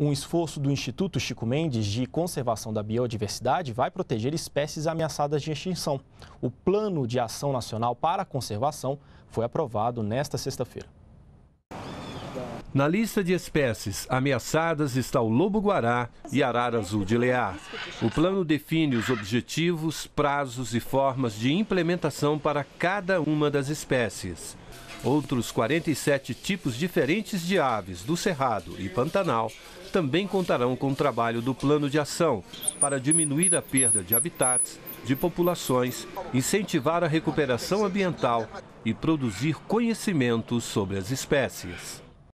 Um esforço do Instituto Chico Mendes de Conservação da Biodiversidade vai proteger espécies ameaçadas de extinção. O Plano de Ação Nacional para a Conservação foi aprovado nesta sexta-feira. Na lista de espécies ameaçadas está o lobo-guará e arara azul de lear. O plano define os objetivos, prazos e formas de implementação para cada uma das espécies. Outros 47 tipos diferentes de aves do Cerrado e Pantanal também contarão com o trabalho do plano de ação para diminuir a perda de habitats, de populações, incentivar a recuperação ambiental e produzir conhecimento sobre as espécies.